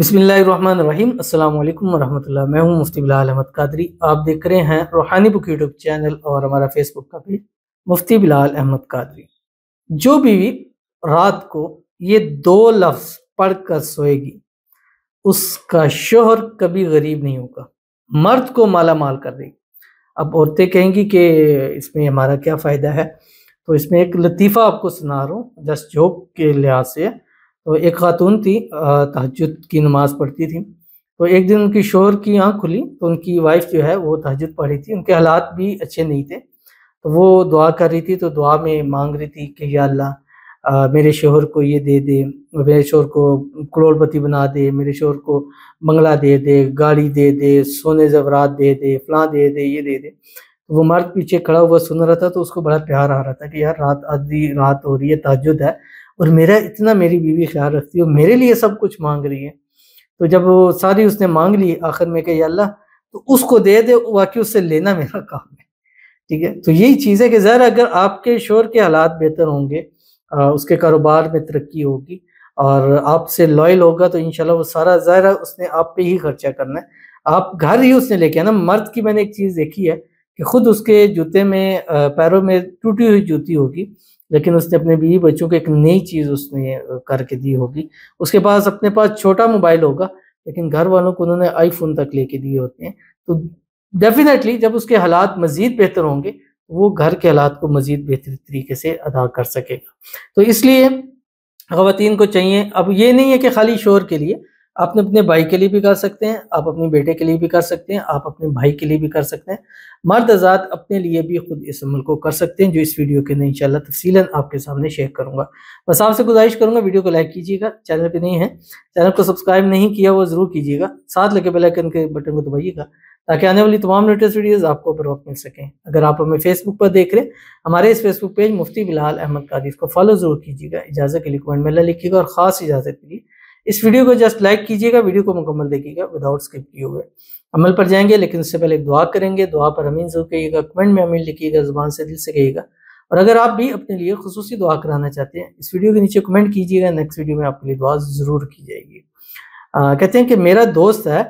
بسم اللہ الرحمن الرحیم السلام علیکم ورحمت اللہ میں ہوں مفتی بلال احمد قادری آپ دیکھ رہے ہیں روحانی بک یوٹیوب چینل اور ہمارا فیس بک کا پیج مفتی بلال احمد قادری جو بیوی رات کو یہ دو لفظ پڑھ کر سوئے گی اس کا شوہر کبھی غریب نہیں ہوگا مرد کو مالا مال کر دے گی اب عورتیں کہیں گی کہ اس میں ہمارا کیا فائدہ ہے تو اس میں ایک لطیفہ آپ کو سنا رہا ہوں جوک کے لحاظ سے تو ایک خاتون تھی تہجد کی نماز پڑھتی تھی تو ایک دن ان کی شور کی آنکھ کھلی تو ان کی وائف جو ہے وہ تحجد پڑھ رہی تھی ان کے حالات بھی اچھے نہیں تھے تو وہ دعا کر رہی تھی تو دعا میں مانگ رہی تھی کہ یا اللہ میرے شوہر کو یہ دے دے میرے شوہر کو کروڑ پتی بنا دے میرے شوہر کو بنگلہ دے دے گاڑی دے دے سونے زورات دے دے فلاں دے دے یہ دے دے وہ مرد پیچھے کھڑا ہوا سن رہا تھا تو اس کو بڑا پیار آ رہا تھا کہ یار رات آدھی رات ہو رہی ہے تاجد ہے اور میرا اتنا میری بیوی خیال رکھتی ہے اور میرے لیے سب کچھ مانگ رہی ہے تو جب وہ ساری اس نے مانگ لی آخر میں کہ یا اللہ تو اس کو دے دے واقعی اس سے لینا میرا کام ہے ٹھیک ہے تو یہی چیز ہے کہ ظاہر اگر آپ کے شور کے حالات بہتر ہوں گے اس کے کاروبار میں ترقی ہوگی اور آپ سے لائل ہوگا تو انشاءاللہ وہ سارا ظاہر اس نے آپ پہ ہی خرچہ کرنا ہے آپ گھر ہی اس نے لے کے آنا مرد کی میں نے ایک چیز دیکھی ہے کہ خود اس کے جوتے میں پیروں میں ٹوٹی ہوئی جوتی ہوگی لیکن اس نے اپنے بیوی بچوں کو ایک نئی چیز اس نے کر کے دی ہوگی اس کے پاس اپنے پاس چھوٹا موبائل ہوگا لیکن گھر والوں کو انہوں نے آئی فون تک لے کے دیے ہوتے ہیں تو ڈیفینیٹلی جب اس کے حالات مزید بہتر ہوں گے وہ گھر کے حالات کو مزید بہتر طریقے سے ادا کر سکے گا تو اس لیے خواتین کو چاہیے اب یہ نہیں ہے کہ خالی شور کے لیے آپ نے اپنے بھائی کے لیے بھی کر سکتے ہیں آپ اپنے بیٹے کے لیے بھی کر سکتے ہیں آپ اپنے بھائی کے لیے بھی کر سکتے ہیں مرد آزاد اپنے لیے بھی خود اس عمل کو کر سکتے ہیں جو اس ویڈیو کے اندر انشاءاللہ شاء تفصیل آپ کے سامنے شیئر کروں گا بس آپ سے گزارش کروں گا ویڈیو کو لائک کیجیے گا چینل پہ نہیں ہے چینل کو سبسکرائب نہیں کیا وہ ضرور کیجیے گا ساتھ لگے بیل آئکن کے بٹن کو دبائیے گا تاکہ آنے والی تمام لیٹسٹ ویڈیوز آپ کو اب وقت مل سکیں اگر آپ ہمیں فیس بک پر دیکھ رہے ہیں ہمارے اس Facebook page Mufti Bilal Ahmed Qadri کو فالو ضرور کیجیے گا اجازت کے لیے کمنٹ میں اللہ لکھیے گا اور خاص اجازت کے لیے اس ویڈیو کو جسٹ لائک کیجیے گا ویڈیو کو مکمل دیکھیے گا ود سکپ کی ہوئے عمل پر جائیں گے لیکن اس سے پہلے ایک دعا کریں گے دعا پر امین ضرور کہیے گا کمنٹ میں امین لکھیے گا زبان سے دل سے کہیے گا اور اگر آپ بھی اپنے لیے خصوصی دعا کرانا چاہتے ہیں اس ویڈیو کے نیچے کمنٹ کیجیے گا نیکسٹ ویڈیو میں آپ کے لیے دعا ضرور کی جائے گی کہتے ہیں کہ میرا دوست ہے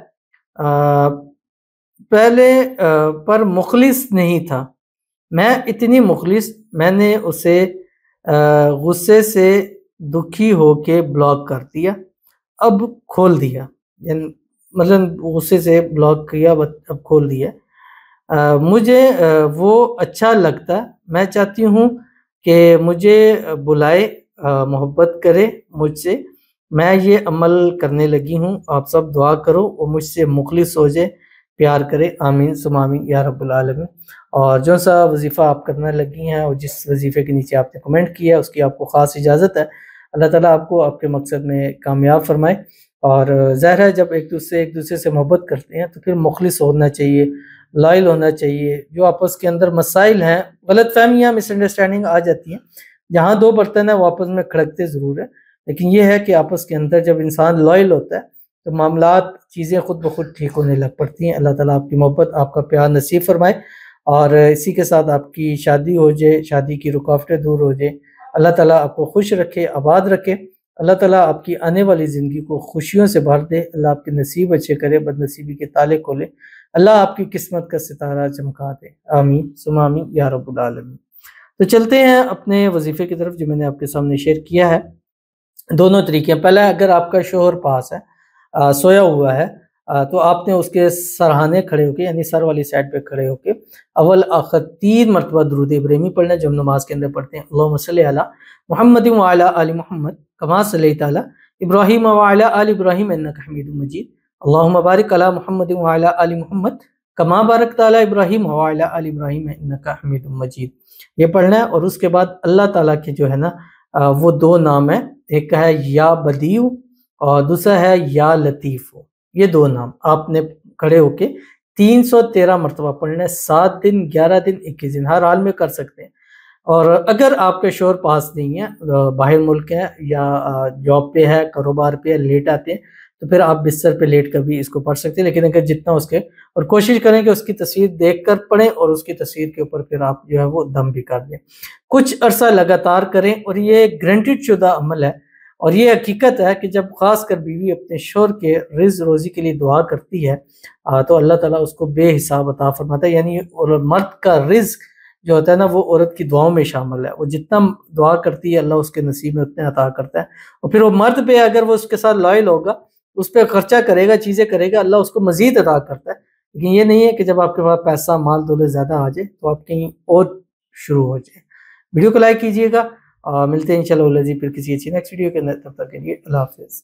پہلے پر مخلص نہیں تھا میں اتنی مخلص میں نے اسے غصے سے دکھی ہو کے بلاگ کر دیا اب کھول دیا مطلب غصے سے بلاک کیا اب کھول دیا مجھے وہ اچھا لگتا میں چاہتی ہوں کہ مجھے بلائے محبت کرے مجھ سے میں یہ عمل کرنے لگی ہوں آپ سب دعا کرو وہ مجھ سے مخلص ہو جائے پیار کرے آمین آمین یا رب العالمین اور جو سا وظیفہ آپ کرنے لگی ہیں اور جس وظیفے کے نیچے آپ نے کمنٹ کیا اس کی آپ کو خاص اجازت ہے اللہ تعالیٰ آپ کو آپ کے مقصد میں کامیاب فرمائے اور ظاہر ہے جب ایک دوسرے ایک دوسرے سے محبت کرتے ہیں تو پھر مخلص ہونا چاہیے لائل ہونا چاہیے جو آپس کے اندر مسائل ہیں غلط فہمیاں مس انڈرسٹینڈنگ آ جاتی ہیں جہاں دو برتن ہیں وہ آپس میں کھڑکتے ضرور ہیں لیکن یہ ہے کہ آپس کے اندر جب انسان لائل ہوتا ہے تو معاملات چیزیں خود بخود ٹھیک ہونے لگ پڑتی ہیں اللہ تعالیٰ آپ کی محبت آپ کا پیار نصیب فرمائے اور اسی کے ساتھ آپ کی شادی ہو جائے شادی کی رکاوٹیں دور ہو جائیں اللہ تعالیٰ آپ کو خوش رکھے آباد رکھے اللہ تعالیٰ آپ کی آنے والی زندگی کو خوشیوں سے بھر دے اللہ آپ کے نصیب اچھے کرے بد نصیبی کے تالے کھولے اللہ آپ کی قسمت کا ستارہ چمکا دے آمین سمامی رب العالمین تو چلتے ہیں اپنے وظیفے کی طرف جو میں نے آپ کے سامنے شیئر کیا ہے دونوں طریقے پہلے اگر آپ کا شوہر پاس ہے سویا ہوا ہے تو آپ نے اس کے سرحانے کھڑے ہو کے یعنی سر والی سائڈ پہ کھڑے ہو کے تین مرتبہ درود ابراہیمی پڑھنا جو جب ہم نماز کے اندر پڑھتے ہیں اللہم صلی اللہ محمد امال علی محمد کما صلی اللہ ابراہیم ابراہیم انکا حمید مجید اللہم بارک اللہ محمد امالیہ علی محمد بارک تعالی ابراہیم آل ابراہیم انکا حمید مجید یہ پڑھنا ہے اور اس کے بعد اللہ تعالیٰ کے جو ہے نا وہ دو نام ہیں ایک ہے یا بدیو اور دوسرا ہے یا لطیف یہ دو نام آپ نے کھڑے ہو کے تین سو تیرہ مرتبہ پڑھنا ہے سات دن گیارہ دن اکیس دن ہر حال میں کر سکتے ہیں اور اگر آپ کے شور پاس نہیں ہے باہر ملک ہے یا جاب پہ ہے کاروبار پہ ہے لیٹ آتے ہیں تو پھر آپ بستر پہ لیٹ کر بھی اس کو پڑھ سکتے ہیں لیکن اگر جتنا اس کے اور کوشش کریں کہ اس کی تصویر دیکھ کر پڑھیں اور اس کی تصویر کے اوپر پھر آپ جو ہے وہ دم بھی کر دیں کچھ عرصہ لگاتار کریں اور یہ گرنٹیڈ شدہ عمل ہے اور یہ حقیقت ہے کہ جب خاص کر بیوی اپنے شور کے رز روزی کے لیے دعا کرتی ہے تو اللہ تعالیٰ اس کو بے حساب عطا فرماتا ہے یعنی مرد کا رز جو ہوتا ہے نا وہ عورت کی دعاؤں میں شامل ہے وہ جتنا دعا کرتی ہے اللہ اس کے نصیب میں اتنے عطا کرتا ہے اور پھر وہ مرد پہ اگر وہ اس کے ساتھ لائل ہوگا اس پہ خرچہ کرے گا چیزیں کرے گا اللہ اس کو مزید عطا کرتا ہے لیکن یہ نہیں ہے کہ جب آپ کے پاس پیسہ مال دولت زیادہ آ جائے تو آپ کہیں اور شروع ہو جائے ویڈیو کو لائک کیجیے گا ملتے ہیں انشاءاللہ اللہ جی پھر کسی اچھی نیکسٹ ویڈیو کے اندر تب تک کے لیے اللہ حافظ